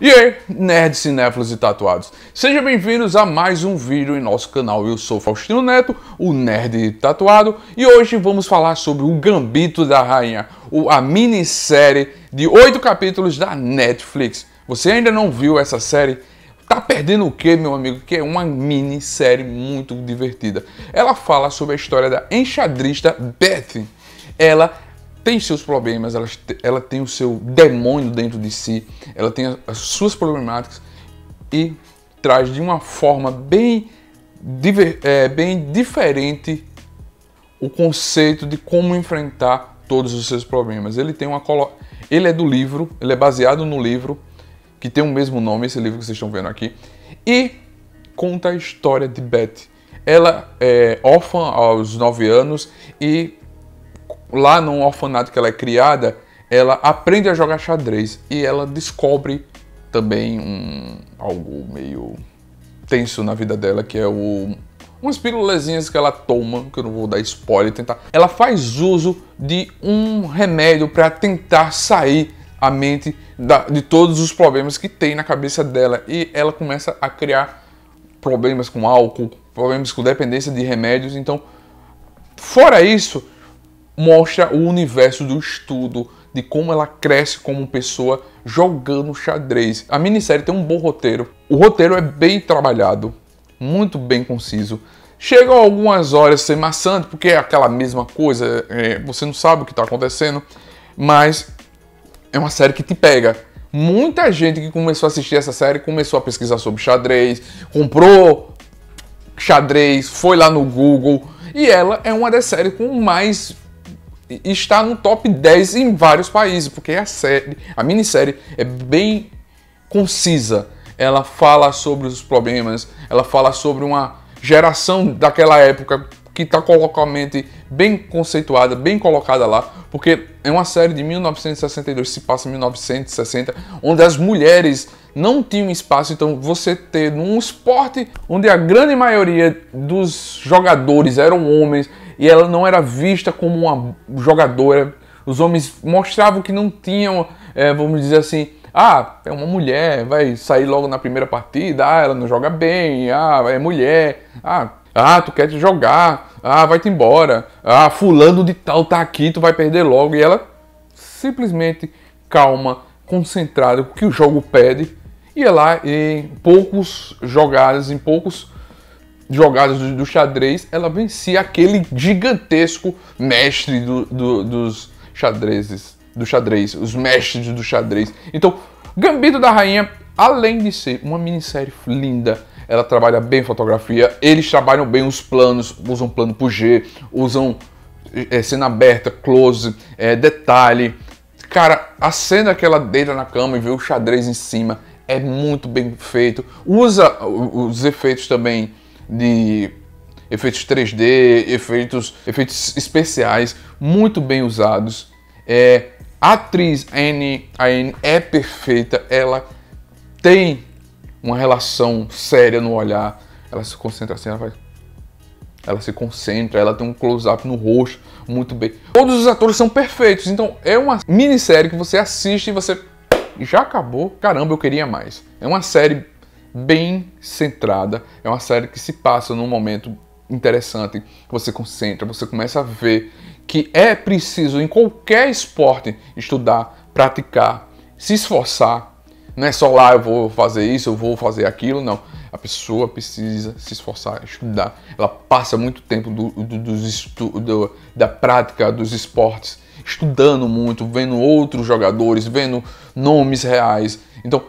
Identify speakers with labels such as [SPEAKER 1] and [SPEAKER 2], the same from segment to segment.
[SPEAKER 1] E aí, nerds, cinéfilos e tatuados, sejam bem-vindos a mais um vídeo em nosso canal. Eu sou Faustino Neto, o nerd tatuado, e hoje vamos falar sobre o Gambito da Rainha, a minissérie de oito capítulos da Netflix. Você ainda não viu essa série? Tá perdendo o que, meu amigo? Que é uma minissérie muito divertida. Ela fala sobre a história da enxadrista Beth. Ela tem seus problemas, ela, ela tem o seu demônio dentro de si, ela tem as suas problemáticas e traz de uma forma bem, diver, é, bem diferente o conceito de como enfrentar todos os seus problemas. Ele tem uma colo... ele é do livro, ele é baseado no livro que tem o mesmo nome, esse livro que vocês estão vendo aqui, e conta a história de Beth. Ela é órfã aos 9 anos e lá num orfanato que ela é criada, ela aprende a jogar xadrez e ela descobre também um, algo meio tenso na vida dela, que é o umas pílulas que ela toma, que eu não vou dar spoiler, tentar. Ela faz uso de um remédio para tentar sair a mente da, de todos os problemas que tem na cabeça dela e ela começa a criar problemas com álcool, problemas com dependência de remédios. Então, fora isso, mostra o universo do estudo, de como ela cresce como pessoa jogando xadrez. A minissérie tem um bom roteiro. O roteiro é bem trabalhado, muito bem conciso. Chegam algumas horas sem maçante, porque é aquela mesma coisa, é, você não sabe o que está acontecendo, mas é uma série que te pega. Muita gente que começou a assistir essa série começou a pesquisar sobre xadrez, comprou xadrez, foi lá no Google, e ela é uma das séries com mais está no top 10 em vários países, porque a série, a minissérie é bem concisa. Ela fala sobre os problemas, ela fala sobre uma geração daquela época que está coloquialmente bem conceituada, bem colocada lá, porque é uma série de 1962, se passa em 1960, onde as mulheres não tinham espaço, então você ter num esporte onde a grande maioria dos jogadores eram homens, e ela não era vista como uma jogadora. Os homens mostravam que não tinham, é, vamos dizer assim, ah, é uma mulher, vai sair logo na primeira partida, ah, ela não joga bem, ah, é mulher, ah, ah, tu quer te jogar, ah, vai-te embora, ah, fulano de tal tá aqui, tu vai perder logo. E ela simplesmente calma, concentrada, o que o jogo pede, ia lá em poucos jogadas, em poucos jogadas do, do xadrez, ela vencia aquele gigantesco mestre do, do, dos xadrezes, do xadrez, os mestres do xadrez. Então, Gambito da Rainha, além de ser uma minissérie linda, ela trabalha bem fotografia, eles trabalham bem os planos, usam plano por G, usam é, cena aberta, close, é, detalhe. Cara, a cena que ela deita na cama e vê o xadrez em cima é muito bem feito. Usa os efeitos também de efeitos 3D, efeitos, efeitos especiais muito bem usados. É, a atriz Anne, a Anne é perfeita, ela tem uma relação séria no olhar, ela se concentra assim, ela vai, ela se concentra, ela tem um close-up no rosto muito bem. Todos os atores são perfeitos, então é uma minissérie que você assiste e você já acabou. Caramba, eu queria mais. É uma série bem centrada. É uma série que se passa num momento interessante, você concentra, você começa a ver que é preciso em qualquer esporte estudar, praticar, se esforçar. Não é só lá ah, eu vou fazer isso, eu vou fazer aquilo, não. A pessoa precisa se esforçar, estudar. Ela passa muito tempo do, do, dos estu, do, da prática dos esportes, estudando muito, vendo outros jogadores, vendo nomes reais. Então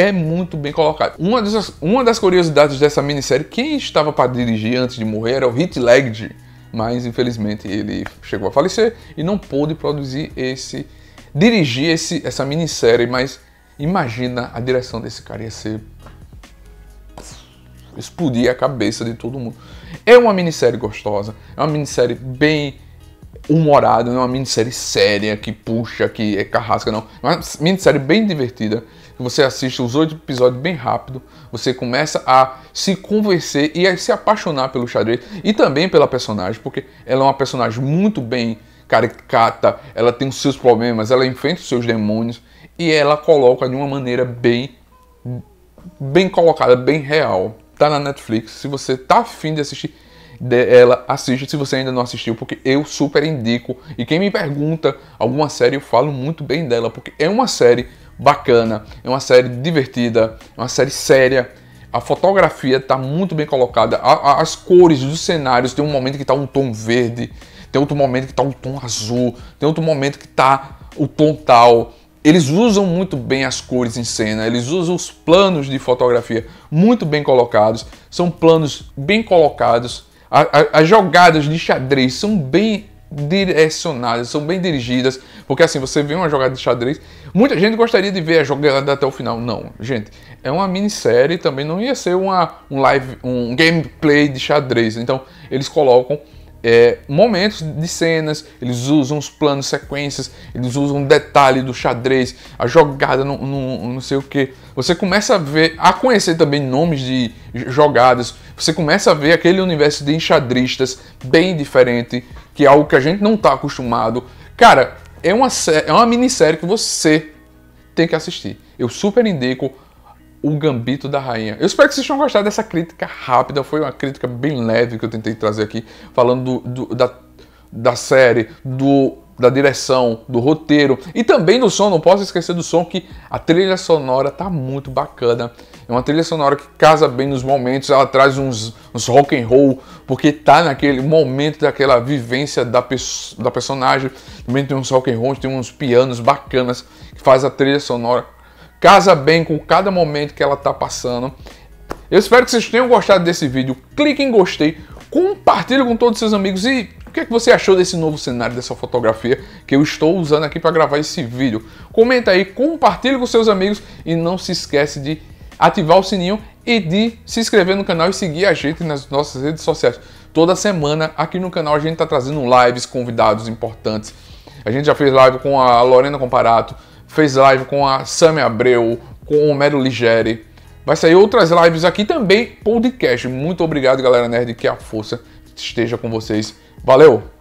[SPEAKER 1] é muito bem colocado. Uma das, uma das curiosidades dessa minissérie, quem estava para dirigir antes de morrer era o Heath Ledger, mas infelizmente ele chegou a falecer e não pôde produzir esse, dirigir esse, essa minissérie, mas imagina a direção desse cara ia ser explodir a cabeça de todo mundo. É uma minissérie gostosa, é uma minissérie bem humorado, não é uma minissérie séria que puxa, que é carrasca, não. É uma minissérie bem divertida, que você assiste os oito episódios bem rápido, você começa a se convencer e a se apaixonar pelo xadrez e também pela personagem, porque ela é uma personagem muito bem caricata, ela tem os seus problemas, ela enfrenta os seus demônios e ela coloca de uma maneira bem bem colocada, bem real. Tá na Netflix, se você tá afim de assistir, dela, assista se você ainda não assistiu, porque eu super indico. E quem me pergunta alguma série, eu falo muito bem dela, porque é uma série bacana, é uma série divertida, é uma série séria. A fotografia está muito bem colocada, a, a, as cores dos cenários, tem um momento que está um tom verde, tem outro momento que está um tom azul, tem outro momento que está o tom tal. Eles usam muito bem as cores em cena, eles usam os planos de fotografia muito bem colocados, são planos bem colocados, as jogadas de xadrez são bem direcionadas, são bem dirigidas, porque assim, você vê uma jogada de xadrez, muita gente gostaria de ver a jogada até o final. Não, gente, é uma minissérie, também não ia ser uma, um live, um gameplay de xadrez. Então, eles colocam é, momentos de cenas, eles usam os planos, sequências, eles usam o detalhe do xadrez, a jogada, não, não, não sei o que. Você começa a ver, a conhecer também nomes de jogadas, você começa a ver aquele universo de enxadristas bem diferente, que é algo que a gente não está acostumado. Cara, é uma, é uma minissérie que você tem que assistir. Eu super indico, o Gambito da Rainha. Eu espero que vocês tenham gostado dessa crítica rápida. Foi uma crítica bem leve que eu tentei trazer aqui, falando do, do, da, da série, do da direção, do roteiro e também do som. Não posso esquecer do som que a trilha sonora tá muito bacana. É uma trilha sonora que casa bem nos momentos, ela traz uns, uns rock and roll, porque tá naquele momento daquela vivência da, da personagem. momento tem uns rock and roll, tem uns pianos bacanas que faz a trilha sonora casa bem com cada momento que ela está passando. Eu espero que vocês tenham gostado desse vídeo. Clique em gostei, compartilhe com todos os seus amigos e o que, é que você achou desse novo cenário, dessa fotografia que eu estou usando aqui para gravar esse vídeo. Comenta aí, compartilhe com seus amigos e não se esquece de ativar o sininho e de se inscrever no canal e seguir a gente nas nossas redes sociais. Toda semana aqui no canal a gente está trazendo lives, convidados importantes. A gente já fez live com a Lorena Comparato, fez live com a Sami Abreu, com o Homero Ligere. Vai sair outras lives aqui também, podcast. Muito obrigado, galera nerd, que a força esteja com vocês. Valeu!